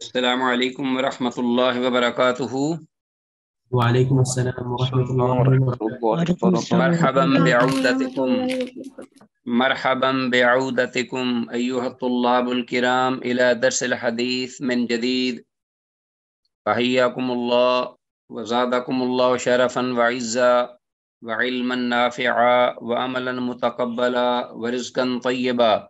السلام عليكم ورحمة الله وبركاته وعليكم السلام ورحمة الله وبركاته مرحبا بعودتكم مرحبا بعودتكم أيها الطلاب الكرام إلى درس الحديث من جديد فحياكم الله وزادكم الله شرفا وعزا وعلما نافعا وأملا متقبلا ورزقا طيبا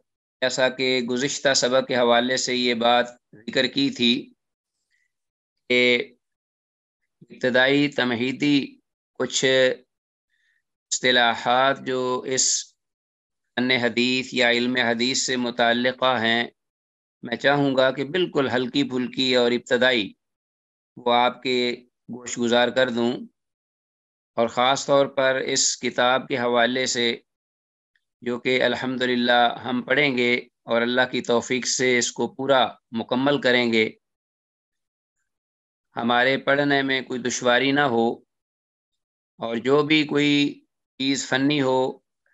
जैसा कि गुज्त सबक के हवाले से ये बात जिक्र की थी कि इब्तदाई तमहीदी कुछ असलाहत जो इस अन्य हदीस या इल्म हदीस से मुतल हैं मैं चाहूँगा कि बिल्कुल हल्की फुल्की और इब्तदाई वो आपके गोश गुजार कर दूँ और ख़ास तौर पर इस किताब के हवाले से जो कि अल्हम्दुलिल्लाह हम पढ़ेंगे और अल्लाह की तौफीक से इसको पूरा मुकम्मल करेंगे हमारे पढ़ने में कोई दुशारी ना हो और जो भी कोई चीज़ फनी हो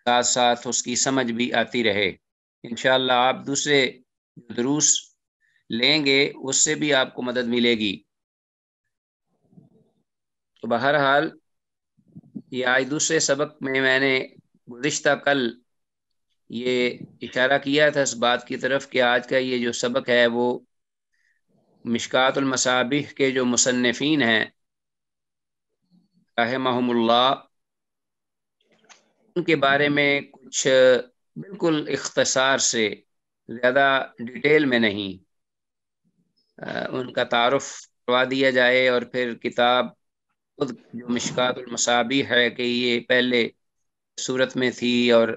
साथ साथ उसकी समझ भी आती रहे इन आप दूसरे दरूस लेंगे उससे भी आपको मदद मिलेगी तो बहरहाल ये आज दूसरे सबक में मैंने गुज्त कल ये इशारा किया था इस बात की तरफ कि आज का ये जो सबक है वो मिशकातमसाबिह के जो मुसनफ़ीन हैं रहमहमुल्ला उनके बारे में कुछ बिल्कुल इख्तसार से ज़्यादा डिटेल में नहीं उनका तारफ़ करवा दिया जाए और फिर किताब खुद जो मिशकातमसाबी है कि ये पहले सूरत में थी और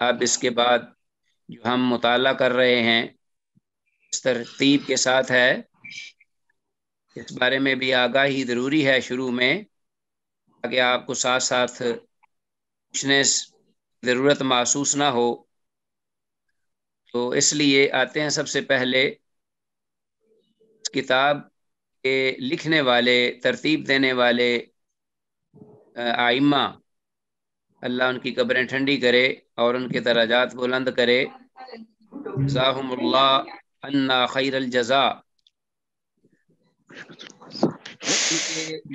अब इसके बाद जो हम मुताल कर रहे हैं इस तरतीब के साथ है इस बारे में भी आगाही ज़रूरी है शुरू में ताकि आपको साथ साथ पूछने ज़रूरत महसूस ना हो तो इसलिए आते हैं सबसे पहले किताब के लिखने वाले तरतीब देने वाले आइमा अल्लाह उनकी कब्रें ठंडी करे और उनके दराजात बुलंद करे जजाहमुल्ला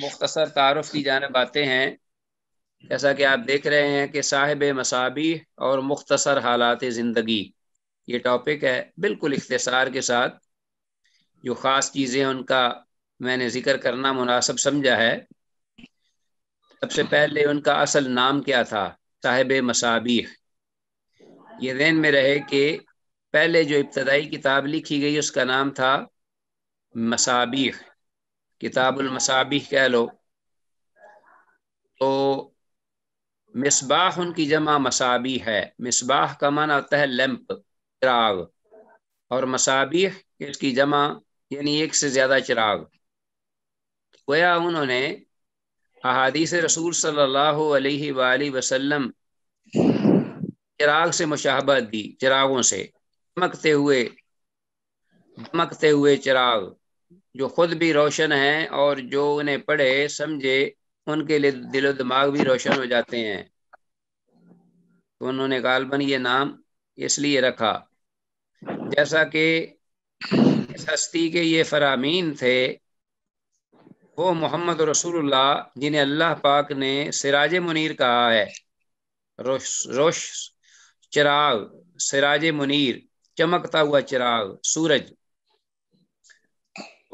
मुख्तसर तारफ़ की जाने बातें हैं जैसा कि आप देख रहे हैं कि साहिब मसाबी और मुख्तसर हालात ज़िंदगी ये टॉपिक है बिल्कुल इख्तसार के साथ जो ख़ास चीज़ें उनका मैंने ज़िक्र करना मुनासब समझा है सबसे पहले उनका असल नाम क्या था साहिब मसाबी ये जहन में रहे कि पहले जो इब्तदाई किताब लिखी गई उसका नाम था मसाबी किताबुलमसाबीह कह लो तो मिसबाह उनकी जमा मसाबी है मिसबाह का माना होता है लैंप चिराग और मसाबी इसकी जमा यानी एक से ज़्यादा चिराग गोया उन्होंने अहादीस रसूल सल्लल्लाहु अलैहि वसल्लम चिराग से मुशाहबत दी चिरागों से चमकते हुए चमकते हुए चिराग जो खुद भी रोशन है और जो उन्हें पढ़े समझे उनके लिए दिलो दिमाग भी रोशन हो जाते हैं तो उन्होंने गालबन ये नाम इसलिए रखा जैसा कि सस्ती के ये फरामीन थे वो मोहम्मद रसूलुल्लाह जिन्हें अल्लाह पाक ने सिराज मुनीर कहा है रोश रोश चिराग सिराज मुनीर चमकता हुआ चिराग सूरज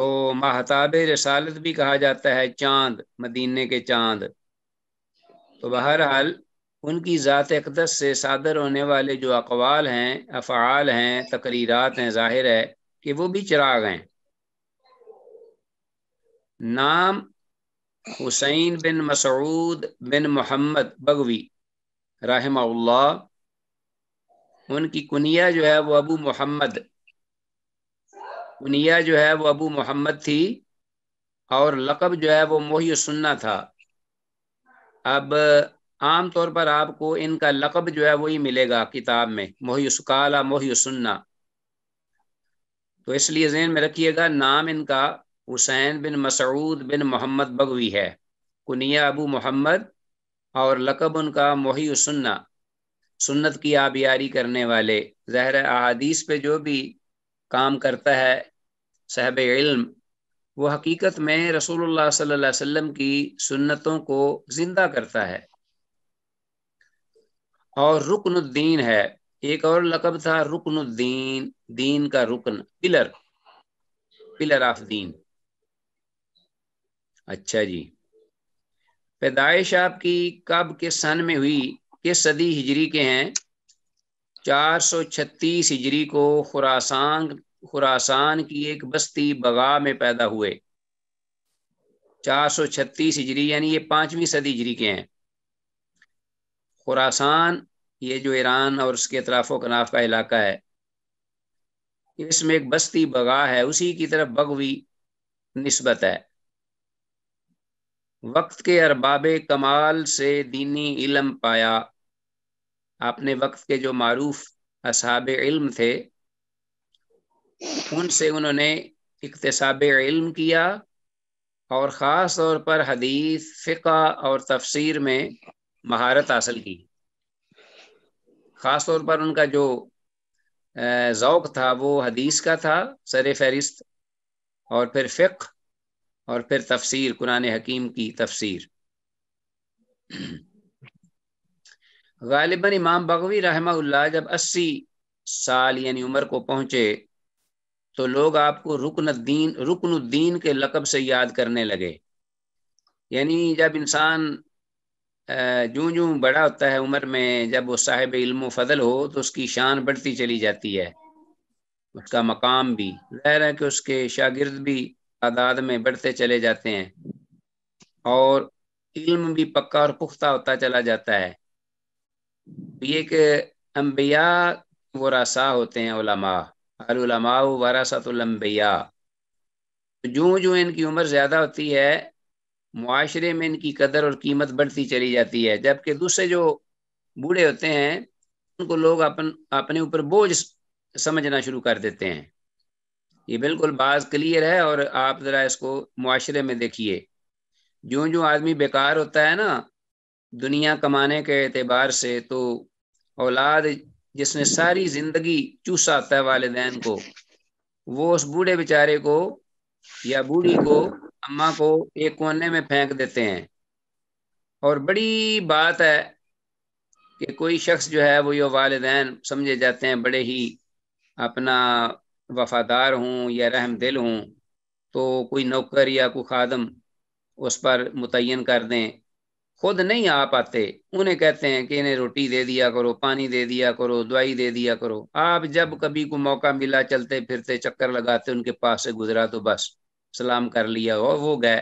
ओ महताब रसालत भी कहा जाता है चांद मदीने के चांद तो बहरहाल उनकी ज़ात अकदस से सादर होने वाले जो अकवाल हैं अफ़ाल हैं तकरीरत हैं ज़ाहिर है कि वो भी चिराग हैं नाम हुसैन बिन मसरूद बिन मोहम्मद बगवी रहमा उनकी कुनिया जो है वो अबू मोहम्मद कुनिया जो है वो अबू मोहम्मद थी और लकब जो है वो मोही सुन्ना था अब आम तौर पर आपको इनका लकब जो है वही मिलेगा किताब में मोहिसकाला सुन्ना तो इसलिए जहन में रखिएगा नाम इनका हुसैन बिन मसरूद बिन मोहम्मद बगवी है कुनिया अबू मोहम्मद और लकब उनका मोहसन्ना सुन्ना सुन्नत की आबियारी करने वाले जहर अहादीस पे जो भी काम करता है साहब इल्म वो हकीकत में रसूलुल्लाह सल्लल्लाहु अलैहि वसल्लम की सुन्नतों को जिंदा करता है और रुकनुद्दीन है एक और लकब था रुकनुद्दीन दीन का रुकन पिलर पिलर ऑफ दीन अच्छा जी पैदाइश आपकी कब के सन में हुई किस सदी हिजरी के हैं 436 हिजरी को खुरासान खुरासान की एक बस्ती बगा में पैदा हुए 436 हिजरी यानी ये पांचवी सदी हिजरी के हैं खुरासान ये जो ईरान और उसके अतराफ़ो कनाफ का इलाका है इसमें एक बस्ती बगा है उसी की तरफ बगवी नस्बत है वक्त के अरबाब कमाल से दीनी इलम पाया आपने वक्त के जो मरूफ असाब इल्म थे उनसे उन्होंने इकतसाब इल्म किया और ख़ास तौर पर हदीस फ़िका और तफसीर में महारत हासिल की ख़ास तौर पर उनका जो ओक़ था वो हदीस का था सर फहरिस्त और फिर फ़िक और फिर तफसीर कुरान हकीम की तफसीर गालिबन इमाम बगवी रहमा जब अस्सी साल यानी उम्र को पहुंचे तो लोग आपको रुकन दीन रुकन रुकनुद्दीन के लकब से याद करने लगे यानी जब इंसान जू जू बड़ा होता है उम्र में जब वो साहिब इल्म फजल हो तो उसकी शान बढ़ती चली जाती है उसका मकाम भी जहर है कि उसके शागिर्द भी तादाद में बढ़ते चले जाते हैं और इल्म भी पक्का और पुख्ता होता चला जाता है ये कि अम्बिया वरासा होते हैं उलमा अलमा वरासतुलम्बिया जो तो जो इनकी उम्र ज़्यादा होती है माशरे में इनकी कदर और कीमत बढ़ती चली जाती है जबकि दूसरे जो बूढ़े होते हैं उनको लोग अपन अपने ऊपर बोझ समझना शुरू कर देते हैं ये बिल्कुल बाज क्लियर है और आप ज़रा इसको मुआरे में देखिए जो जो आदमी बेकार होता है ना दुनिया कमाने के अतबार से तो औलाद जिसने सारी ज़िंदगी चूसा आता है वालदे को वो उस बूढ़े बेचारे को या बूढ़ी को अम्मा को एक कोने में फेंक देते हैं और बड़ी बात है कि कोई शख्स जो है वो ये वालदेन समझे जाते हैं बड़े ही अपना वफादार हूँ या रहम दिल हूँ तो कोई नौकर या कोई खादम उस पर मुतन कर दें खुद नहीं आ पाते उन्हें कहते हैं कि इन्हें रोटी दे दिया करो पानी दे दिया करो दवाई दे दिया करो आप जब कभी को मौका मिला चलते फिरते चक्कर लगाते उनके पास से गुजरा तो बस सलाम कर लिया और वो गए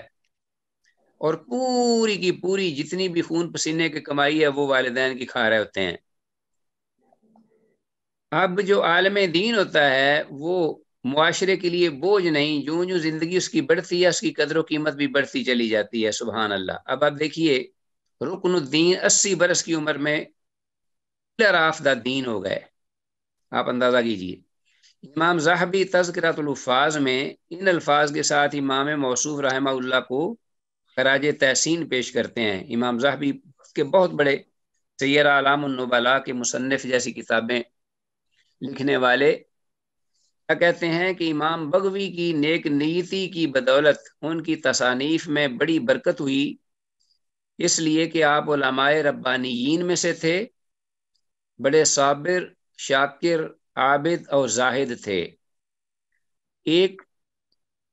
और पूरी की पूरी जितनी भी खून पसीने की कमाई है वो वालदेन की खा रहे होते हैं अब जो आलम दीन होता है वो मुआरे के लिए बोझ नहीं जो जो ज़िंदगी उसकी बढ़ती है उसकी कदर कीमत भी बढ़ती चली जाती है सुबहान अल्लाह अब आप देखिए रुकन रुकनुद्दीन अस्सी बरस की उम्र में द दीन हो गए आप अंदाज़ा कीजिए इमाम जहाबी तस्करातलफाज में इन अल्फाज के साथ इमाम मौसू रहा को खराज तहसीन पेश करते हैं इमाम जहाबी के बहुत बड़े सैर आलामबला के मुसनफ़ जैसी किताबें लिखने वाले क्या कहते हैं कि इमाम बगवी की नेक नीति की बदौलत उनकी तसानीफ में बड़ी बरकत हुई इसलिए कि आप उलमाए रब्बानीन में से थे बड़े साबिर शाकिर आबिद और जाहिद थे एक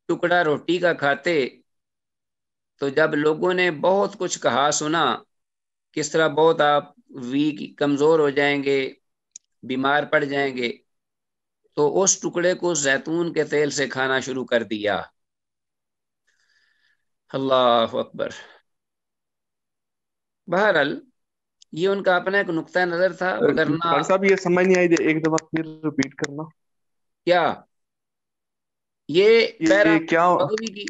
टुकड़ा रोटी का खाते तो जब लोगों ने बहुत कुछ कहा सुना किस तरह बहुत आप वीक कमज़ोर हो जाएंगे बीमार पड़ जाएंगे तो उस टुकड़े को जैतून के तेल से खाना शुरू कर दिया अल्लाह अकबर बहरहाल ये उनका अपना एक नुकता नजर था वरना साहब ये समझ नहीं आई एक दफा फिर रिपीट करना क्या ये, ये क्या बगवी की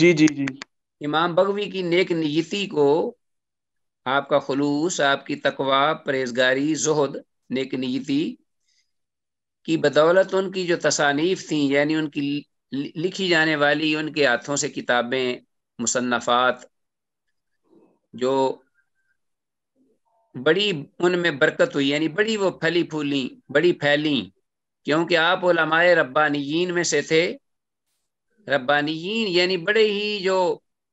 जी जी जी इमाम बगवी की नेक नीति को आपका खलूस आपकी तकवा परहेजगारी जहद नेक नीति की बदौलत उनकी जो तसानीफ थी यानी उनकी लिखी जाने वाली उनके हाथों से किताबें मुसन्फ़ात जो बड़ी उनमें बरकत हुई यानी बड़ी वो फली फूली बड़ी फैली क्योंकि आप ओलमाए रब्बानीन में से थे रब्बानियन यानी बड़े ही जो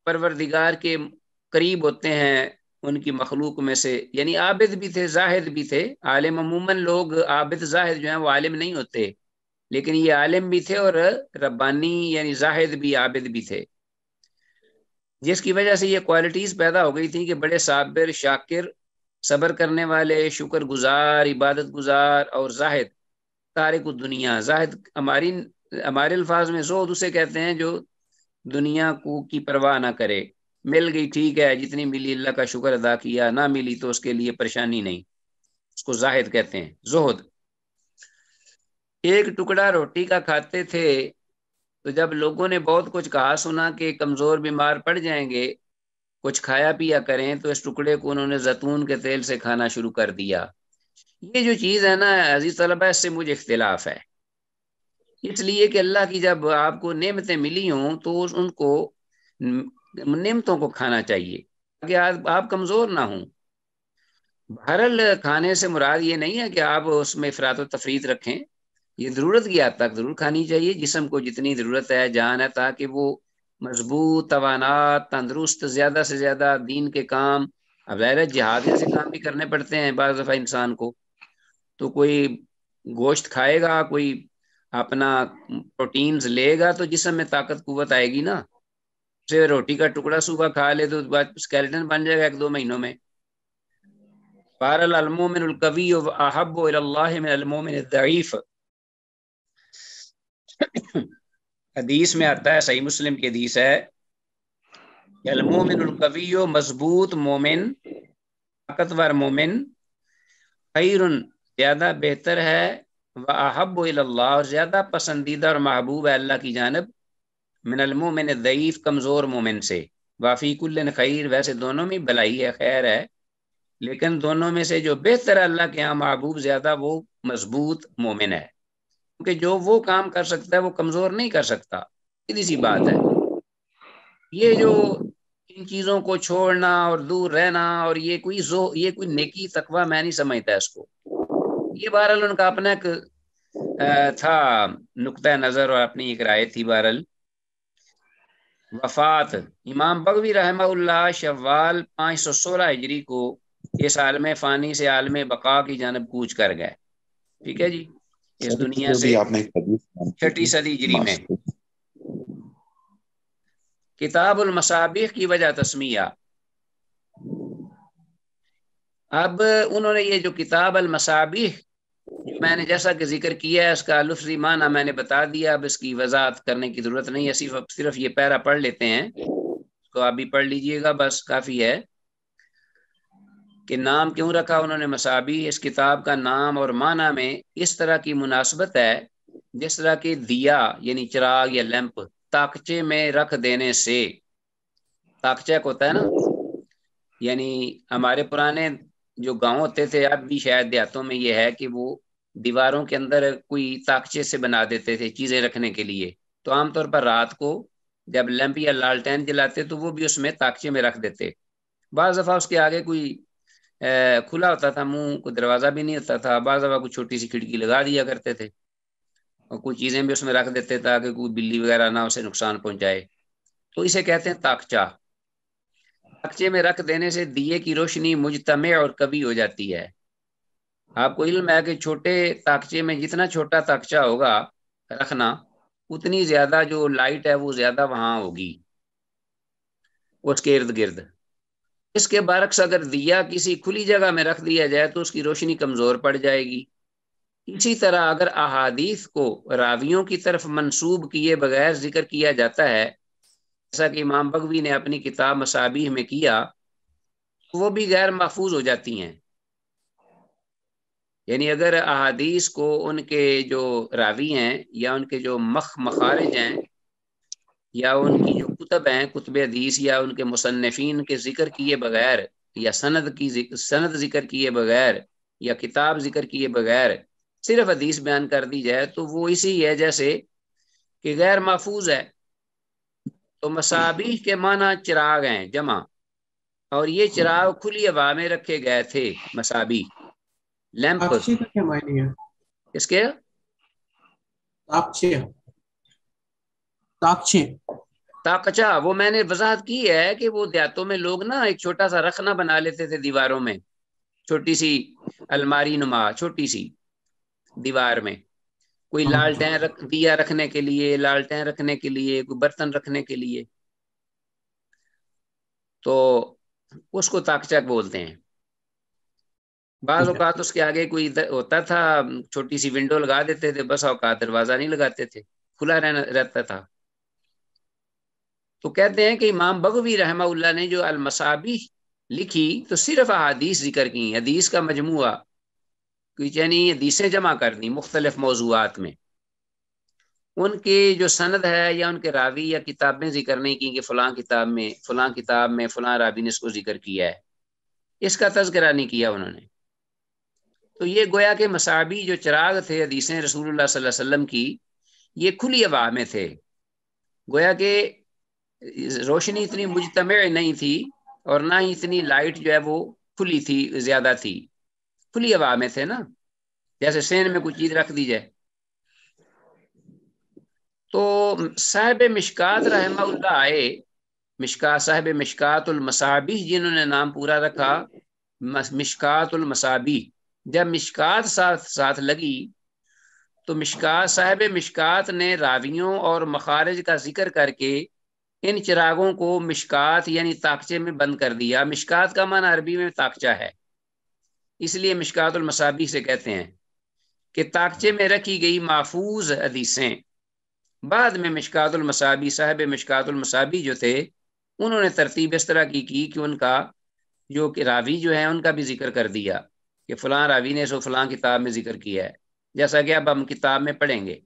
परवरदिगार के करीब होते हैं उनकी मखलूक में से यानी आबिद भी थे जाहिद भी थे आलिम अमूमन लोग आबिद जाहिद जो हैं वो आलिम नहीं होते लेकिन ये आलिम भी थे और रब्बानी यानी जाहिद भी आबिद भी थे जिसकी वजह से ये क्वालिटीज़ पैदा हो गई थी कि बड़े साबिर शाकिर सब्र करने वाले शुक्र गुजार इबादत गुजार और जाहिद तारिक दुनिया जाहिद हमारी हमारे अल्फाज में जो उसे कहते हैं जो दुनिया को की परवाह ना करे मिल गई ठीक है जितनी मिली अल्लाह का शुक्र अदा किया ना मिली तो उसके लिए परेशानी नहीं उसको जाहिद कहते हैं जोहद एक टुकड़ा रोटी का खाते थे तो जब लोगों ने बहुत कुछ कहा सुना कि कमज़ोर बीमार पड़ जाएंगे कुछ खाया पिया करें तो इस टुकड़े को उन्होंने जैतून के तेल से खाना शुरू कर दिया ये जो चीज़ है ना अजीज़ तलबा इससे मुझे इख्तलाफ है इसलिए कि अल्लाह की जब आपको नेमतें मिली हों तो उनको नियमतों को खाना चाहिए ताकि आप, कमज़ोर ना हों बहरल खाने से मुराद ये नहीं है कि आप उसमें अफरात तफरीत रखें ये ज़रूरत की आप तक ज़रूर खानी चाहिए जिसम को जितनी ज़रूरत है जान है ताकि वो मजबूत तोाना तंदरुस्त ज़्यादा से ज़्यादा दीन के काम अब ज़ाहिर से काम भी करने पड़ते हैं बज़ दफ़ा इंसान को तो कोई गोश्त खाएगा कोई अपना प्रोटीन्स लेगा तो जिसम में ताकत कुत आएगी ना से रोटी का टुकड़ा सुबह खा ले तो स्केलेटन बन जाएगा एक दो महीनों में पारलमोमिनकवी हदीस में आता है सही मुस्लिम की हदीस है अलमोमिनकवी मजबूत मोमिन ताकतवर मोमिन खैरन ज़्यादा बेहतर है व अहब्ला और ज़्यादा पसंदीदा और महबूब है अल्लाह की जानब मिनलमोमिन मोमिन दईफ कमज़ोर मोमिन से वाफ़ी खैर वैसे दोनों में भलाई है खैर है लेकिन दोनों में से जो बेहतर अल्लाह के यहाँ महबूब ज़्यादा वो मजबूत मोमिन है क्योंकि जो वो काम कर सकता है वो कमज़ोर नहीं कर सकता सीधी सी बात है ये जो इन चीज़ों को छोड़ना और दूर रहना और ये कोई जो ये कोई नेकी तकवा मैं नहीं समझता इसको ये बहरल उनका अपना एक था नुकता नज़र और अपनी एक राय थी बहरल वफात इमाम बगवी रहमल्ला शवाल पाँच सौ सोलह हिजरी को इस आलम फ़ानी से आलम बका की जानब कूच कर गए ठीक है जी इस दुनिया तो से छठी सदी हिजरी में किताबुल मसाबिक की वजह तस्मिया अब उन्होंने ये जो किताब अल मैंने जैसा कि जिक्र किया है इसका लफ्जी माना मैंने बता दिया अब इसकी वजाहत करने की ज़रूरत नहीं है सिर्फ सिर्फ ये पैरा पढ़ लेते हैं इसको आप भी पढ़ लीजिएगा बस काफ़ी है कि नाम क्यों रखा उन्होंने मसाबी इस किताब का नाम और माना में इस तरह की मुनासबत है जिस तरह की दिया यानी चिराग या लैंप ताकचे में रख देने से ताकचा होता है ना यानी हमारे पुराने जो गांव होते थे अब भी शायद देहातों में ये है कि वो दीवारों के अंदर कोई ताकचे से बना देते थे चीजें रखने के लिए तो आमतौर पर रात को जब लैंप या लालटेन जलाते तो वो भी उसमें ताकचे में रख देते बाज़ दफ़ा उसके आगे कोई खुला होता था मुंह को दरवाज़ा भी नहीं होता था बाज़ दफ़ा कोई छोटी सी खिड़की लगा दिया करते थे और कुछ चीज़ें भी उसमें रख देते ताकि कोई बिल्ली वगैरह ना उसे नुकसान पहुंचाए तो इसे कहते हैं ताकचा ताकचे में रख देने से दिए की रोशनी मुजतम और कभी हो जाती है आपको इल्म है कि छोटे ताकचे में जितना छोटा ताकचा होगा रखना उतनी ज्यादा जो लाइट है वो ज्यादा वहां होगी उसके इर्द गिर्द इसके बारक्स अगर दिया किसी खुली जगह में रख दिया जाए तो उसकी रोशनी कमजोर पड़ जाएगी इसी तरह अगर अहादीस को रावियों की तरफ मंसूब किए बगैर जिक्र किया जाता है जैसा कि इमाम बगवी ने अपनी किताब मसाबी में किया तो वो भी गैर महफूज हो जाती हैं यानी अगर अहादीस को उनके जो रावी हैं या उनके जो मख मखारज हैं या उनकी जो कुतब हैं कुतब हदीस या उनके मुसनफिन के जिक्र किए बगैर या सनद की सनद जिक्र किए बगैर या किताब जिक्र किए बगैर सिर्फ हदीस बयान कर दी जाए तो वो इसी है जैसे कि गैर महफूज है तो मसाबी के माना चिराग हैं जमा और ये चिराग खुली हवा में रखे गए थे मसाबी लैम्प का क्या मायने है ताकचा वो मैंने वजाहत की है कि वो देहातों में लोग ना एक छोटा सा रखना बना लेते थे दीवारों में छोटी सी अलमारी नुमा छोटी सी दीवार में कोई हाँ। लालटेन रख दिया रखने के लिए लालटेन रखने के लिए कोई बर्तन रखने के लिए तो उसको ताकचा बोलते हैं बाज औकात उसके आगे कोई होता था छोटी सी विंडो लगा देते थे बस औकात दरवाजा नहीं लगाते थे खुला रहना रहता था तो कहते हैं कि इमाम बगवी रहमा ने जो अलमसाबी लिखी तो सिर्फ अदीस जिक्र की हदीस का मजमु यानी हदीसें जमा कर दी मुख्तलिफ मौजूद में उनके जो सनद है या उनके रावी या किताबें जिक्र नहीं की कि फलां किताब में फलां किताब में फलां रावी ने इसको जिक्र किया है इसका तस्करा नहीं किया उन्होंने तो ये गोया के मसाबी जो चिराग थे हदीसें रसूलुल्लाह सल्लल्लाहु अलैहि वसल्लम की ये खुली हवा में थे गोया के रोशनी इतनी मुजतम नहीं थी और ना ही इतनी लाइट जो है वो खुली थी ज्यादा थी खुली हवा में थे ना जैसे सेन में कुछ चीज रख दी जाए तो साहब मिशकात रहमा आए मिशका साहब मिशकातुलमसाबी जिन्होंने नाम पूरा रखा मिशकातुलमसाबी जब मिशकात साथ साथ लगी तो मिशकात साहब मिशकात ने रावियों और मखारज का जिक्र करके इन चिरागों को मिशकात यानी ताकचे में बंद कर दिया मिशकात का मान अरबी में ताकचा है इसलिए मिशकातुलमसाबी से कहते हैं कि ताकचे में रखी गई महफूज हदीसें बाद में मिशकातुलमसाबी साहब मिशकातुलमसाबी जो थे उन्होंने तरतीब इस तरह की कि उनका जो कि रावी जो है उनका भी जिक्र कर दिया कि फलां रावी ने इसको फलां किताब में ज़िक्र किया है जैसा कि अब हम किताब में पढ़ेंगे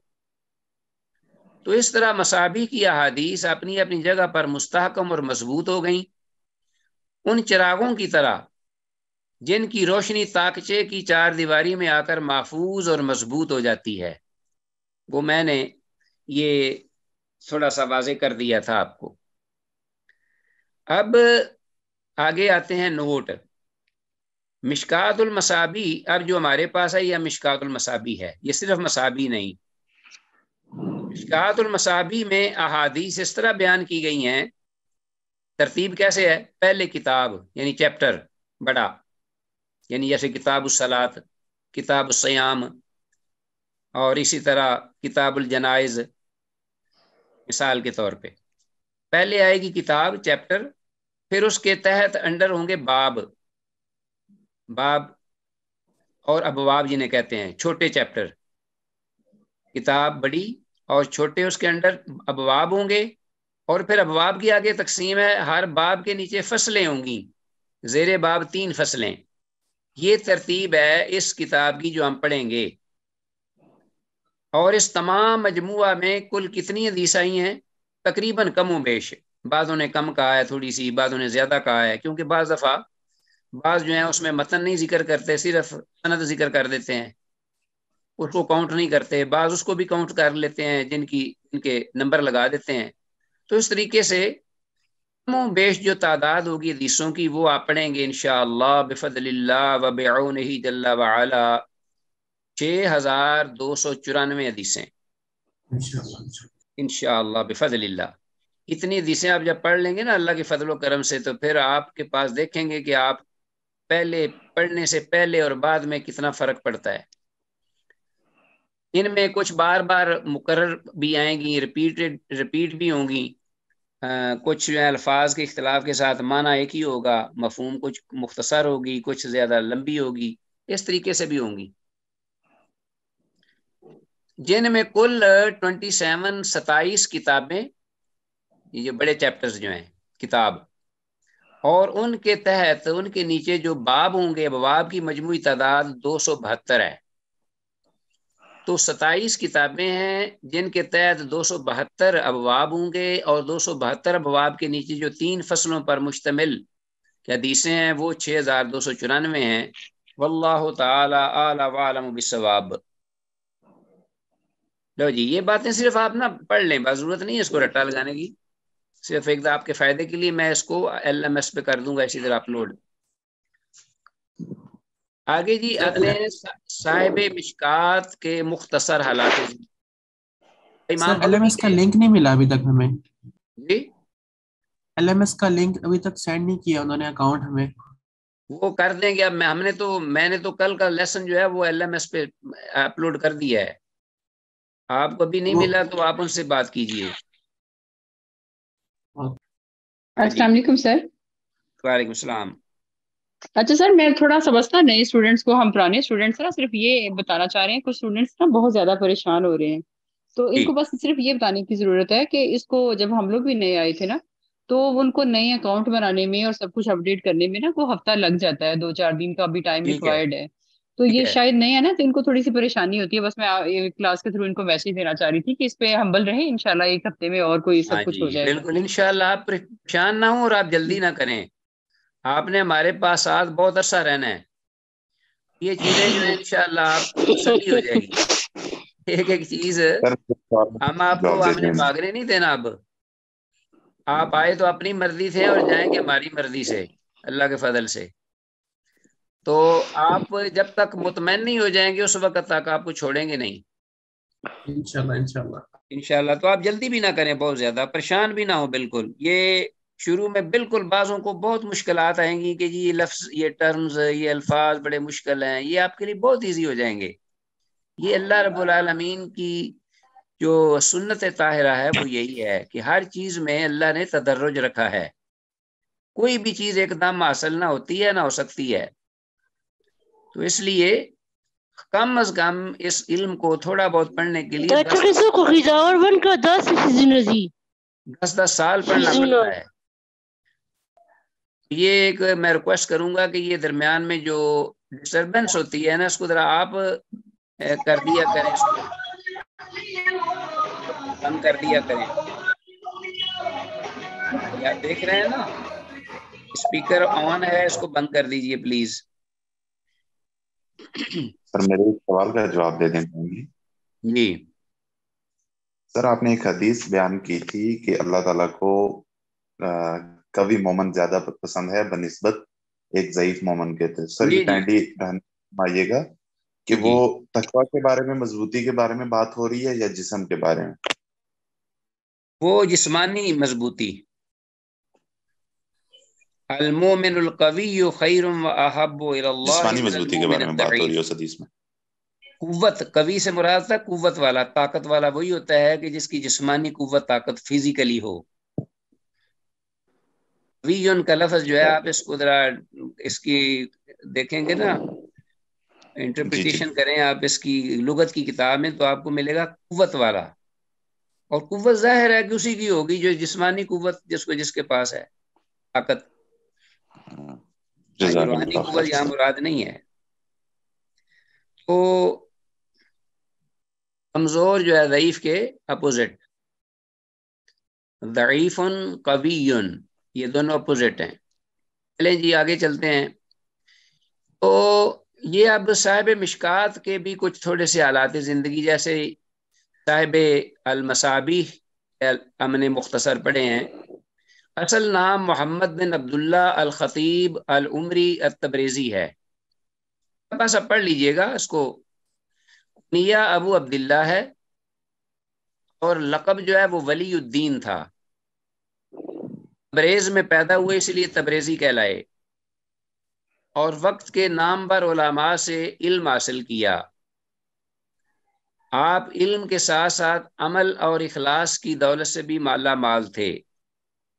तो इस तरह मसाबी की अहादीस अपनी अपनी जगह पर मुस्तकम और मजबूत हो गई उन चिरागों की तरह जिनकी रोशनी ताकचे की चार दीवारी में आकर महफूज और मजबूत हो जाती है वो मैंने ये थोड़ा सा वाजे कर दिया था आपको अब आगे आते हैं नोट मसाबी अब जो हमारे पास है यह मसाबी है ये सिर्फ मसाबी नहीं मसाबी में अहादीस इस तरह बयान की गई हैं तरतीब कैसे है पहले किताब यानी चैप्टर बड़ा यानी जैसे किताब किताबुसलात सयाम और इसी तरह जनाइज मिसाल के तौर पे पहले आएगी किताब चैप्टर फिर उसके तहत अंडर होंगे बाब बाब और अबवाब जिन्हें कहते हैं छोटे चैप्टर किताब बड़ी और छोटे उसके अंडर अबवाब होंगे और फिर अबवाब की आगे तकसीम है हर बाब के नीचे फसलें होंगी जेर बाब तीन फसलें ये तरतीब है इस किताब की जो हम पढ़ेंगे और इस तमाम मजमू में कुल कितनी हदीस आई हैं तकरीबन कम उमेश बाद ने कम कहा है थोड़ी सी बाद ने ज़्यादा कहा है क्योंकि बाज़ दफ़ा बाज जो है उसमें मतन नहीं जिक्र करते सिर्फ सनत जिक्र कर देते हैं उसको काउंट नहीं करते बाज उसको भी काउंट कर लेते हैं जिनकी इनके नंबर लगा देते हैं तो इस तरीके से बेश जो तादाद होगी हदीसों की वो आप पढ़ेंगे इन शफ़ल वबन ही जल्ला वाला छः हज़ार दो सौ चौरानवे हदीसें इनशाला शफ़ल इतनी हदीसें आप जब पढ़ लेंगे ना अल्लाह के फजलोक्रम करम से तो फिर आपके पास देखेंगे कि आप पहले पढ़ने से पहले और बाद में कितना फर्क पड़ता है इनमें कुछ बार बार मुकर भी आएंगी रिपीटेड रिपीट भी होंगी कुछ जो है अल्फाज के अख्तिलाफ के साथ माना एक ही होगा मफहम कुछ मुख्तसर होगी कुछ ज़्यादा लंबी होगी इस तरीके से भी होंगी जिनमें कुल ट्वेंटी सेवन सताइस किताबें ये बड़े चैप्टर्स जो हैं किताब और उनके तहत उनके नीचे जो बाब होंगे अबाब की मजमू तादाद दो सौ बहत्तर है तो सताईस किताबें हैं जिनके तहत दो सौ बहत्तर अबवाब होंगे और दो सौ बहत्तर अबवाब के नीचे जो तीन फसलों पर मुश्तमिल हदीसें हैं वो छः हज़ार दो सौ चुरानवे हैं वल्लाह तलमबसवाब लो जी ये बातें सिर्फ आप ना पढ़ लें बस जरूरत नहीं है इसको रट्टा लगाने की सिर्फ एक तो आपके फायदे के लिए मैं इसको एल एम एस पे कर दूंगा इसी तरह अपलोड आगे जी अगले साहिब मिशकात के मुख्तसर हालात इमाम का लिंक नहीं मिला अभी तक हमें जी एल एम एस का लिंक अभी तक सेंड नहीं किया उन्होंने अकाउंट हमें वो कर देंगे अब मैं हमने तो मैंने तो कल का लेसन जो है वो एल एम एस पे अपलोड कर दिया है आपको अभी नहीं मिला तो आप उनसे बात कीजिए अच्छा सर मैं थोड़ा समझता नए स्टूडेंट्स को हम पुराने स्टूडेंट्स ना सिर्फ ये बताना चाह रहे हैं कुछ स्टूडेंट्स ना बहुत ज्यादा परेशान हो रहे हैं तो इनको बस सिर्फ ये बताने की जरूरत है कि इसको जब हम लोग भी नए आए थे ना तो उनको नए अकाउंट बनाने में और सब कुछ अपडेट करने में ना वो हफ्ता लग जाता है दो चार दिन का अभी टाइम रिक्वायर्ड है तो ये शायद नहीं है ना तो इनको थोड़ी सी परेशानी होती है बस मैं क्लास के थ्रू इनको मैसेज देना चाह रही थी कि इस पे हम्बल रहे इनशाला एक हफ्ते में और कोई सब हाँ कुछ हो जाए बिल्कुल इनशाला आप परेशान ना हो और आप जल्दी ना करें आपने हमारे पास आज बहुत अरसा रहना है ये चीजें जो है इनशाला आपको तो सही हो जाएगी एक एक चीज हम आपको हमने भागने नहीं देना अब आप आए तो अपनी मर्जी से और जाएंगे हमारी मर्जी से अल्लाह के फजल से तो आप जब तक मुतमैन नहीं हो जाएंगे उस वक्त तक आपको छोड़ेंगे नहीं इंशाल्लाह इंशाल्लाह तो आप जल्दी भी ना करें बहुत ज़्यादा परेशान भी ना हो बिल्कुल ये शुरू में बिल्कुल बाज़ों को बहुत मुश्किल आएंगी कि जी ये लफ्ज़ ये टर्म्स ये अल्फाज बड़े मुश्किल हैं ये आपके लिए बहुत ईजी हो जाएंगे ये अल्लाह रबालमीन की जो सुन्नत ताहरा है वो यही है कि हर चीज़ में अल्लाह ने तदर्रज रखा है कोई भी चीज़ एकदम हासिल ना होती है ना हो सकती है तो इसलिए कम अज कम इस इल्म को थोड़ा बहुत पढ़ने के लिए तो दस दस दस साल पढ़ना पड़ता है तो ये एक मैं रिक्वेस्ट करूंगा कि ये दरमियान में जो डिस्टर्बेंस होती है ना इसको जरा आप कर दिया करें इसको कम कर दिया करें आप देख रहे हैं ना स्पीकर ऑन है इसको बंद कर दीजिए प्लीज सर मेरे सवाल का जवाब दे देंगे जी सर आपने एक हदीस बयान की थी कि अल्लाह ताला को कवि मोमन ज्यादा पसंद है बनस्बत एक जयीफ मोमन के थे सर ये आइएगा कि वो तकवा के बारे में मजबूती के बारे में बात हो रही है या जिसम के बारे में वो जिस्मानी मजबूती ताकत वाला वही होता है कि जिसकी जिसमानी कुवत ताकत फिजिकली हो कवीन का लफ्ज जो है आप इसको जरा इसकी देखेंगे ना इंटरप्रिटेशन करें आप इसकी लुगत की किताब में तो आपको मिलेगा कुत वाला और कुत जाहिर है कि उसी की होगी जो जिसमानी कुत जिसको जिसके पास है ताकत कुवत यहाँ मुराद नहीं है तो कमजोर जो है ज़ईफ के अपोजिट ज़ईफ़न कवीन ये दोनों अपोजिट हैं चले जी आगे चलते हैं तो ये अब साहिब मिशकात के भी कुछ थोड़े से हालात ज़िंदगी जैसे साहिब अलमसाबी अमन मुख्तसर पढ़े हैं असल नाम मोहम्मद बिन अब्दुल्ला अल ख़तीब अल उमरी तबरेज़ी है बस अब पढ़ लीजिएगा इसको निया अबू अब्दुल्ला है और लकब जो है वो वलीउद्दीन था तबरेज़ में पैदा हुए इसलिए तबरेज़ी कहलाए और वक्त के नाम पर ओलामा से इल्म हासिल किया आप इल्म के साथ साथ अमल और इखलास की दौलत से भी माला माल थे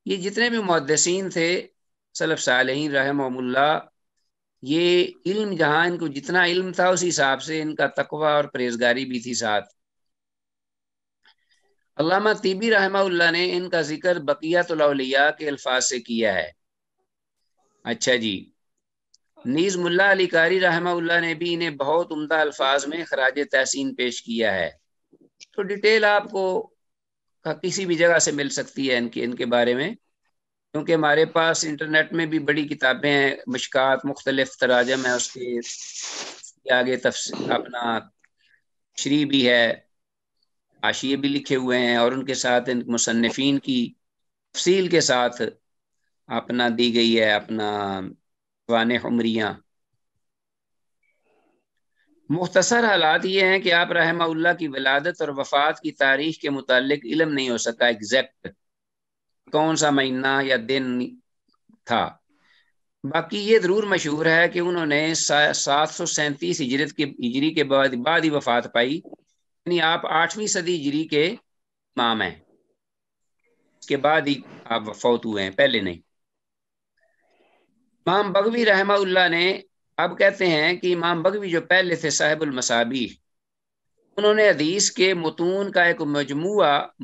ये जितने भी मुहदसिन थे सलफ़ सालहीन रहमल्ला ये इल्म जहाँ इनको जितना इल्म था उस हिसाब से इनका तकवा और परहेजगारी भी थी साथ अलामा तीबी रहमल्ला ने इनका जिक्र बकियातलिया के अल्फाज से किया है अच्छा जी नीज मुल्ला अली कारी रहमल्ला ने भी इन्हें बहुत उमदा अल्फाज में खराज तहसीन पेश किया है तो डिटेल आपको किसी भी जगह से मिल सकती है इनके इनके बारे में क्योंकि हमारे पास इंटरनेट में भी बड़ी किताबें हैं मशकात मुख्तलिफ तराजम है उसके, आगे तफ अपना श्री भी है आशिये भी लिखे हुए हैं और उनके साथ इन मुसनफिन की तफसील के साथ अपना दी गई है अपना वान उमरियाँ मुख्तसर हालात ये हैं कि आप रहमा की विलादत और वफ़ात की तारीख के मुतालिक इलम नहीं हो सका एग्जैक्ट कौन सा महीना या दिन था बाकी ये ज़रूर मशहूर है कि उन्होंने सात सौ सैंतीस हिजरत के हिजरी के बाद बाद ही वफ़ात पाई यानी आप आठवीं सदी हिजरी के माम हैं के बाद ही आप फौत हुए हैं पहले नहीं माम बगवी रहमा ने अब कहते हैं कि इमाम बगवी जो पहले थे मसाबी उन्होंने हदीस के मतून का एक मजमु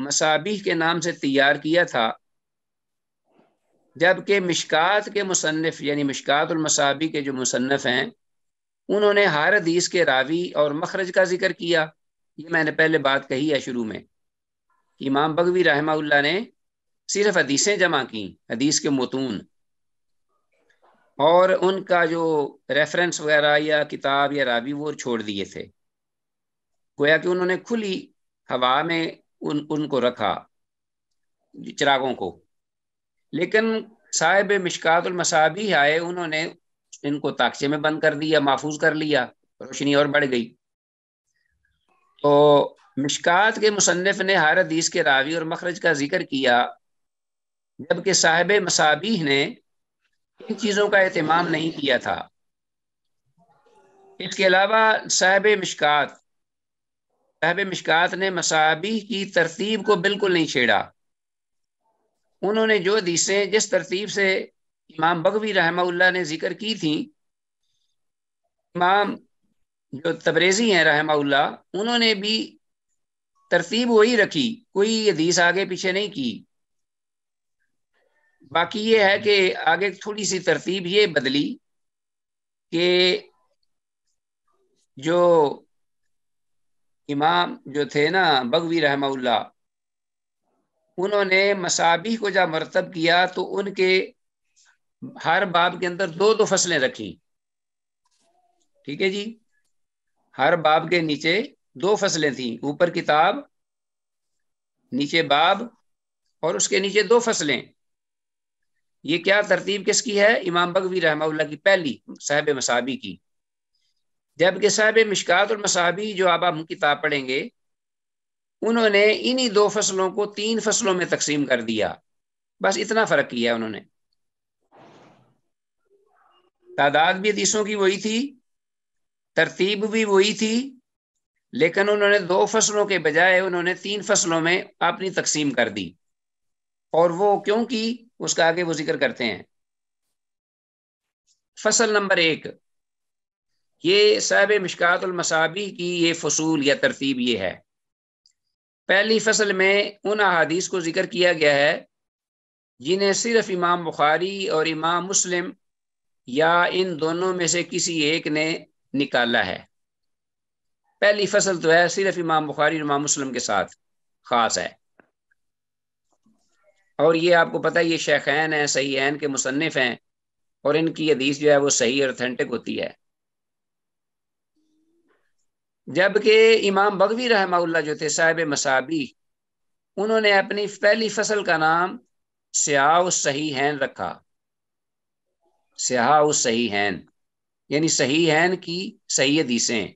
मसाबी के नाम से तैयार किया था जबकि मिशकात के मुसनफ़ यानी मसाबी के जो मुसनफ़ हैं उन्होंने हर हदीस के रावी और मखरज का जिक्र किया ये मैंने पहले बात कही है शुरू में इमाम बगवी रहमा ने सिर्फ हदीसें जमा की हदीस के मतून और उनका जो रेफरेंस वगैरह या किताब या रावी वो छोड़ दिए थे गोया कि उन्होंने खुली हवा में उन उनको रखा चिरागों को लेकिन साहिब मशकातुलमसाबी आए उन्होंने इनको ताकचे में बंद कर दिया महफूज कर लिया रोशनी और बढ़ गई तो मिशकात के मुसनफ़ ने हर हदीस के रावी और मखरज का जिक्र किया जबकि साहिब मसाबी ने इन चीज़ों का एहतमाम नहीं किया था इसके अलावा साहब मिशकात साहब मिशकात ने मसाबी की तरतीब को बिल्कुल नहीं छेड़ा उन्होंने जो हदीसें जिस तरतीब से इमाम बगवी रहमा ने जिक्र की थी इमाम जो तबरेज़ी हैं रहमा उन्होंने भी तरतीब वही रखी कोई हदीस आगे पीछे नहीं की बाकी ये है कि आगे थोड़ी सी तरतीब ये बदली कि जो इमाम जो थे ना बगवी रहमउल्ला उन्होंने मसाबी को जब मरतब किया तो उनके हर बाब के अंदर दो दो फसलें रखी ठीक है जी हर बाब के नीचे दो फसलें थी ऊपर किताब नीचे बाब और उसके नीचे दो फसलें ये क्या तरतीब किसकी है इमाम बगवी रहमा की पहली साहब मसाबी की जबकि साहब मिशकात और मसाबी जो आप हम किताब पढ़ेंगे उन्होंने इन्हीं दो फसलों को तीन फसलों में तकसीम कर दिया बस इतना फर्क किया उन्होंने तादाद भी हदीसों की वही थी तरतीब भी वही थी लेकिन उन्होंने दो फसलों के बजाय उन्होंने तीन फसलों में अपनी तकसीम कर दी और वो क्योंकि उसका आगे वो जिक्र करते हैं फसल नंबर एक ये साहब मिशकातुलमसाबी की ये फसूल या तरतीब ये है पहली फसल में उन अहादीस को जिक्र किया गया है जिन्हें सिर्फ इमाम बुखारी और इमाम मुस्लिम या इन दोनों में से किसी एक ने निकाला है पहली फसल तो है सिर्फ इमाम बुखारी और इमाम मुस्लिम के साथ खास है और ये आपको पता है ये शेखैन सही सहीन के मुसनफ़ हैं और इनकी हदीस जो है वो सही और अथेंटिक होती है जबकि इमाम बगवी रहमाउल्ला जो थे साहेब मसाबी उन्होंने अपनी पहली फसल का नाम स्याह सही हैन रखा स्याह सही हैन यानी सही हैन की सही हदीसें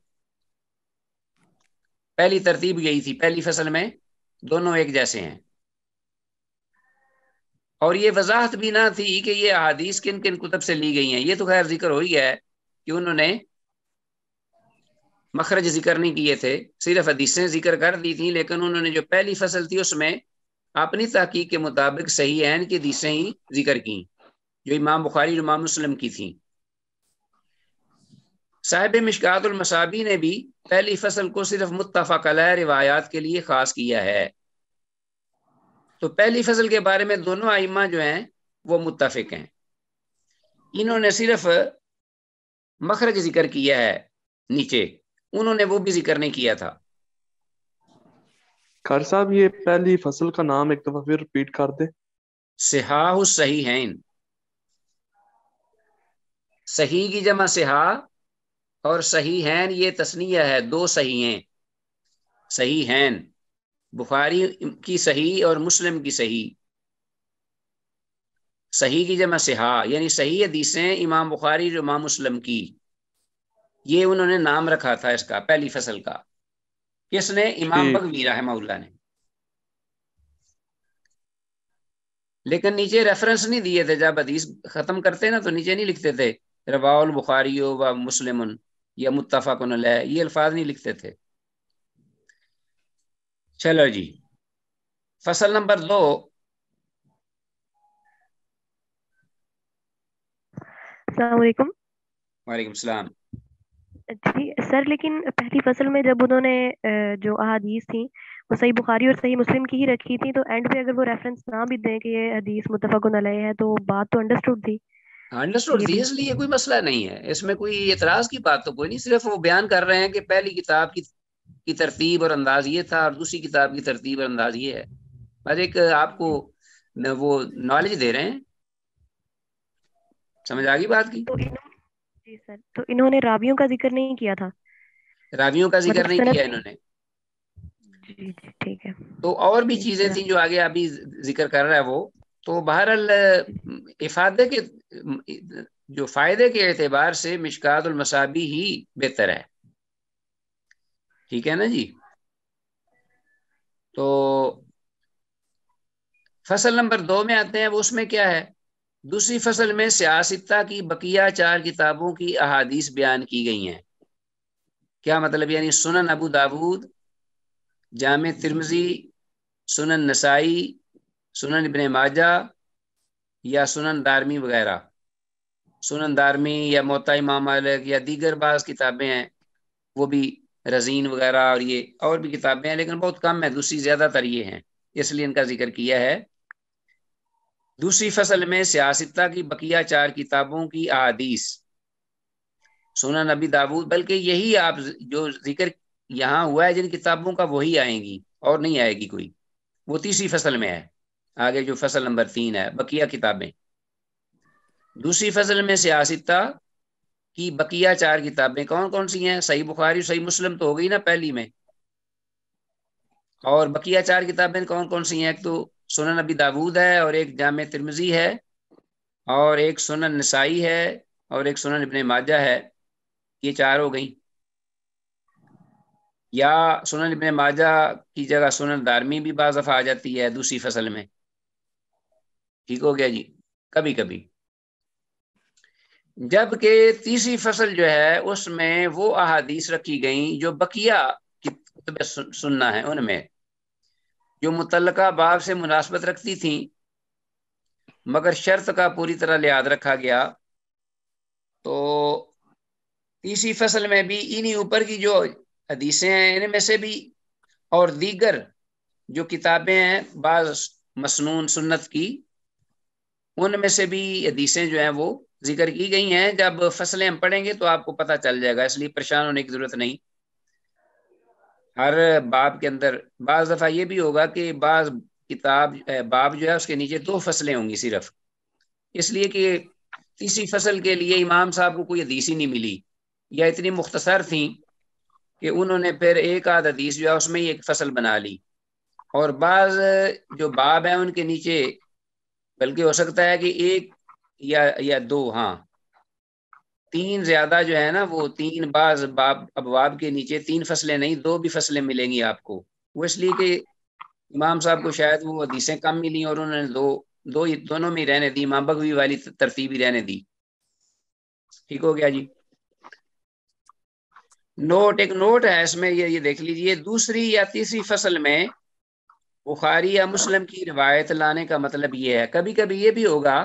पहली तरतीब यही थी पहली फसल में दोनों एक जैसे हैं और ये वजाहत भी ना थी कि ये अदीस किन किन कुतब से ली गई हैं ये तो खैर जिक्र हो ही है कि उन्होंने मखरज जिक्र नहीं किए थे सिर्फ हदीसें जिक्र कर दी थी लेकिन उन्होंने जो पहली फसल थी उसमें अपनी तहकीक के मुताबिक सही एन की हदीसें ही जिक्र की जो इमाम बुखारी इमाम मुस्लिम की थी साहिब मिशकातुलमसाबी ने भी पहली फसल को सिर्फ मुतफ़ा रिवायात के लिए खास किया है तो पहली फसल के बारे में दोनों आइमा जो हैं वो मुतफिक हैं इन्होंने सिर्फ मखरज जिक्र किया है नीचे उन्होंने वो भी जिक्र नहीं किया था खर साहब ये पहली फसल का नाम एक दफा फिर रिपीट कर दे सिहाह सही है सही की जमा सिहा और सही हैन ये तस्निया है दो सही हैं सही हैन बुखारी की सही और मुस्लिम की सही सही की जमा सिहा यानी सही हदीसें इमाम बुखारी और इमाम मुस्लिम की ये उन्होंने नाम रखा था इसका पहली फसल का किसने इमाम बगवी रहमउल्ला ने लेकिन नीचे रेफरेंस नहीं दिए थे जब हदीस खत्म करते ना तो नीचे नहीं लिखते थे रवाउल बुखारी व मुस्लिम या मुतफ़ा ये अल्फाज नहीं लिखते थे चलो जी फसल नंबर दो वालेकुम सलाम जी सर लेकिन पहली फसल में जब उन्होंने जो अहादीस थी वो सही बुखारी और सही मुस्लिम की ही रखी थी तो एंड पे अगर वो रेफरेंस ना भी दें कि ये हदीस मुतफक है तो बात तो अंडरस्टूड थी अंडरस्टूड हाँ, थी इसलिए कोई मसला नहीं है इसमें कोई एतराज की बात तो कोई नहीं सिर्फ वो बयान कर रहे हैं कि पहली किताब की की तरतीब और अंदाज ये था और दूसरी किताब की तरतीब और अंदाज ये है बस एक आपको न वो नॉलेज दे रहे हैं समझ आ गई बात की तो जी सर तो इन्होंने रावियों का जिक्र नहीं किया था रावियों का जिक्र मतलब नहीं किया इन्होंने ठीक है तो और भी चीजें थी जो आगे अभी जिक्र कर रहा है वो तो बहरहाल इफादे के जो फायदे के एतबार से मिशकातुल मसाबी ही बेहतर है ठीक है ना जी तो फसल नंबर दो में आते हैं वो उसमें क्या है दूसरी फसल में सियासता की बकिया चार किताबों की अहादीस बयान की गई हैं क्या मतलब यानी सुनन अबू दाऊद जाम तिरमजी सुनन नसाई सुनन इबन माजा या सुनन दारमी वगैरह सुनन दारमी या मोता इमाम मालिक या दीगर बाज़ किताबें हैं वो भी रजीन वगैरह और ये और भी किताबें हैं लेकिन बहुत कम है दूसरी ज़्यादातर ये हैं इसलिए इनका जिक्र किया है दूसरी फसल में सियासता की बकिया चार किताबों की आदीस सोना नबी दाबूद बल्कि यही आप जो जिक्र यहाँ हुआ है जिन किताबों का वही आएंगी और नहीं आएगी कोई वो तीसरी फसल में है आगे जो फसल नंबर तीन है बकिया किताबें दूसरी फसल में सियासता कि बकिया चार किताबें कौन कौन सी हैं सही बुखारी सही मुस्लिम तो हो गई ना पहली में और बकिया चार किताबें कौन कौन सी हैं एक तो सुनन अबी दाऊद है और एक जाम तिरमजी है और एक सुनन नसाई है और एक सुनन इबन माजा है ये चार हो गई या सुनन इबन माजा की जगह सुनन दारमी भी बाजफा आ जाती है दूसरी फसल में ठीक हो गया जी कभी कभी जबकि तीसरी फसल जो है उसमें वो अहादीस रखी गई जो बकिया की सुनना है उनमें जो मुतल बाब से मुनासबत रखती थी मगर शर्त का पूरी तरह लिहाज रखा गया तो तीसरी फसल में भी इन्हीं ऊपर की जो हदीसें हैं इनमें से भी और दीगर जो किताबें हैं बाज मसनून सुन्नत की उनमें से भी हदीसें जो हैं वो जिक्र की गई हैं जब फसलें हम पढ़ेंगे तो आपको पता चल जाएगा इसलिए परेशान होने की जरूरत नहीं हर बाब के अंदर बाज दफ़ा ये भी होगा कि बाज किताब बाब जो है उसके नीचे दो फसलें होंगी सिर्फ इसलिए कि तीसरी फसल के लिए इमाम साहब को कोई हदीसी नहीं मिली या इतनी मुख्तसर थी कि उन्होंने फिर एक आध हदीस जो है उसमें ही एक फसल बना ली और बाज जो बाब है उनके नीचे बल्कि हो सकता है कि एक या या दो हाँ तीन ज्यादा जो है ना वो तीन बाज बाब अबवाब के नीचे तीन फसलें नहीं दो भी फसलें मिलेंगी आपको वो इसलिए कि इमाम साहब को शायद वो हदीसें कम मिली और उन्होंने दो दो दोनों में रहने दी इमाम बगवी वाली तरतीब ही रहने दी ठीक हो गया जी नोट एक नोट है इसमें ये ये देख लीजिए दूसरी या तीसरी फसल में बुखारी या मुस्लिम की रिवायत लाने का मतलब ये है कभी कभी ये भी होगा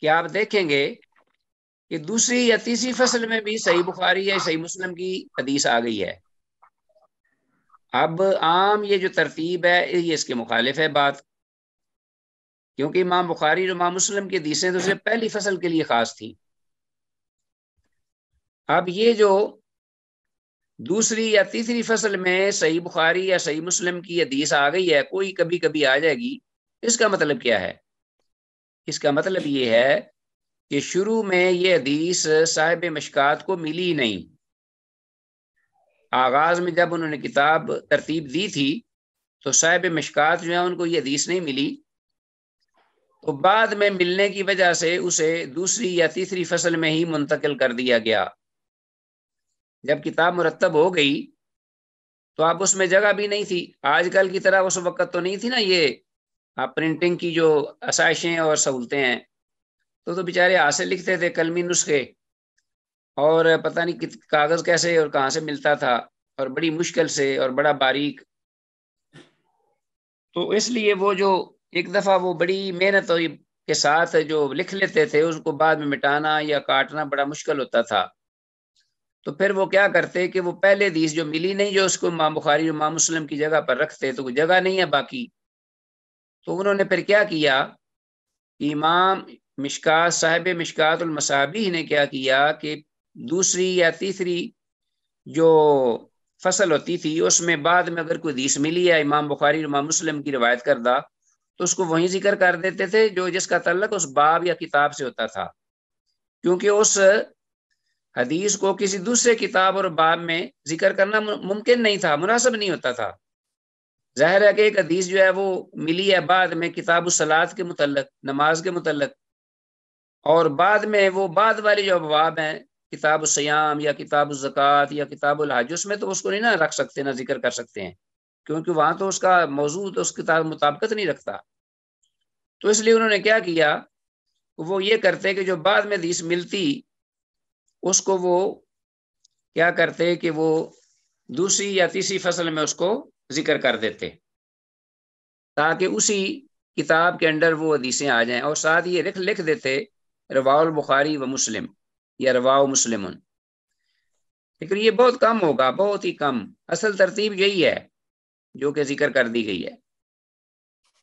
कि आप देखेंगे कि दूसरी या तीसरी फसल में भी सही बुखारी या सही मुस्लिम की हदीस आ गई है अब आम ये जो तरतीब है ये इसके मुखालिफ है बात क्योंकि इमाम बुखारी और इमाम मुस्लिम की हदीसें तो सिर्फ पहली फसल के लिए खास थी अब ये जो दूसरी या तीसरी फसल में सही बुखारी या सही मुस्लिम की हदीस आ गई है कोई कभी कभी आ जाएगी इसका मतलब क्या है इसका मतलब ये है कि शुरू में ये हदीस साहिब मशकात को मिली नहीं आगाज़ में जब उन्होंने किताब तरतीब दी थी तो साहिब मशकात जो है उनको ये हदीस नहीं मिली तो बाद में मिलने की वजह से उसे दूसरी या तीसरी फसल में ही मुंतकिल कर दिया गया जब किताब मुरतब हो गई तो आप उसमें जगह भी नहीं थी आजकल की तरह उस वक़्त तो नहीं थी ना ये आप प्रिंटिंग की जो आसाइशें और सहूलतें हैं तो तो बेचारे हाथ से लिखते थे कलमी नुस्खे और पता नहीं कित कागज़ कैसे और कहाँ से मिलता था और बड़ी मुश्किल से और बड़ा बारीक तो इसलिए वो जो एक दफ़ा वो बड़ी मेहनत और के साथ जो लिख लेते थे उसको बाद में मिटाना या काटना बड़ा मुश्किल होता था तो फिर वो क्या करते कि वो पहले दीस जो मिली नहीं जो उसको माम बुखारी और माम मुस्लिम की जगह पर रखते तो वो जगह नहीं है बाकी तो उन्होंने फिर क्या किया इमाम मिशका साहब मिशकातुलमसाबी ने क्या किया कि दूसरी या तीसरी जो फसल होती थी उसमें बाद में अगर कोई दीस मिली या इमाम बुखारी इमाम मुस्लिम की रवायत करदा तो उसको वहीं जिक्र कर देते थे जो जिसका तल्लक उस बाब या किताब से होता था क्योंकि उस हदीस को किसी दूसरे किताब और बाब में जिक्र करना मुमकिन नहीं था मुनासिब नहीं होता था ज़ाहिर है कि एक हदीस जो है वो मिली है बाद में किताब सलात के मुतलक नमाज के मतलब और बाद में वो बाद वाले जो अबाब हैं किताब सयाम या किताब ज़क़़त या किताब हज उसमें तो उसको नहीं ना रख सकते ना जिक्र कर सकते हैं क्योंकि वहां तो उसका मौजूद तो उस किताब मुताबकत नहीं रखता तो इसलिए उन्होंने क्या किया वो ये करते कि जो बाद में हदीस मिलती उसको वो क्या करते कि वो दूसरी या तीसरी फसल में उसको जिक्र कर देते ताकि उसी किताब के अंडर वो हदीसें आ जाएं और साथ ये लिख लिख देते रवाउल बुखारी व मुस्लिम या रवाओ मुस्लिम लेकिन ये बहुत कम होगा बहुत ही कम असल तरतीब यही है जो कि जिक्र कर दी गई है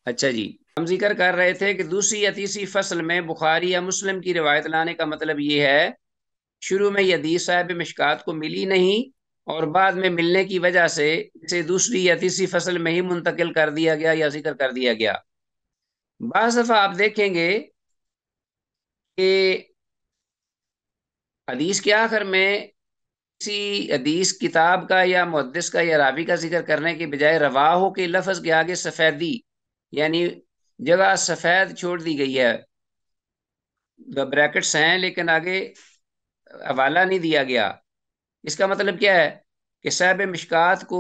अच्छा जी हम जिक्र कर रहे थे कि दूसरी या तीसरी फसल में बुखारी या मुस्लिम की रिवायत लाने का मतलब ये है शुरू में यदीस साहब मिशकात को मिली नहीं और बाद में मिलने की वजह से इसे दूसरी या तीसरी फसल में ही मुंतकिल कर दिया गया या जिक्र कर दिया गया दफा आप देखेंगे कि हदीस के आखिर में किसी हदीस किताब का या मुहदस का या रावी का जिक्र करने के बजाय रवाहों के लफ्ज़ के आगे सफ़ेदी यानी जगह सफ़ेद छोड़ दी गई है ब्रैकेट्स हैं लेकिन आगे हवाला नहीं दिया गया इसका मतलब क्या है कि साहब मिशकात को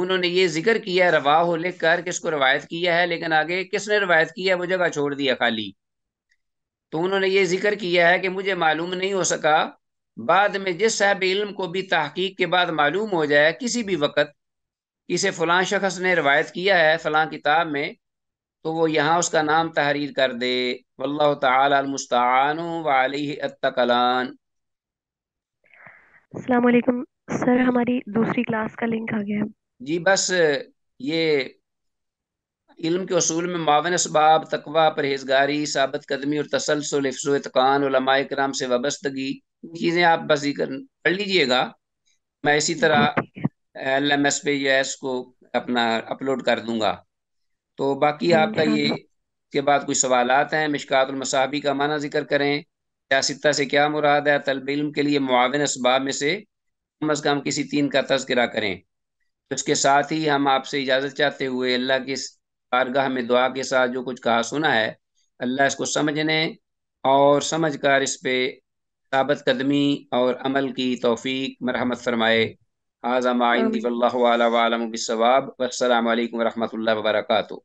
उन्होंने ये जिक्र किया है रवा हो लिख कर कि इसको रवायत किया है लेकिन आगे किसने रवायत किया है वो जगह छोड़ दिया खाली तो उन्होंने ये जिक्र किया है कि मुझे मालूम नहीं हो सका बाद में जिस साहब इल्म को भी तहकीक के बाद मालूम हो जाए किसी भी वक्त इसे फ़लां शख्स ने रवायत किया है फ़लाँ किताब में तो वो यहाँ उसका नाम तहरीर कर दे वल्ल तमस्तान वाली अतकलान अस्सलाम सर हमारी दूसरी क्लास का लिंक आ गया है जी बस ये इल्म के असूल में मावन इसबाब तकवा परहेजगारी साबत कदमी और तसलसल कराम से वाबस्तगी चीज़ें आप बस जिक्र पढ़ लीजिएगा मैं इसी तरह एल एम एस पे या को अपना अपलोड कर दूंगा तो बाकी आपका ये के बाद कुछ सवाल हैं मिशकातुलमसाबी का माना जिक्र करें सियासिता से क्या मुराद है तलब इल्म के लिए मुआवन इसबाब में से कम अज़ कम किसी तीन का तस्करा करें उसके साथ ही हम आपसे इजाज़त चाहते हुए अल्लाह की बारगाह में दुआ के साथ जो कुछ कहा सुना है अल्लाह इसको समझने और समझ कर इस पे साबत कदमी और अमल की तोफ़ी मरहमत फरमाए आज़म आइंदी वल्लम बसवाब वालकम वरहमल वर्का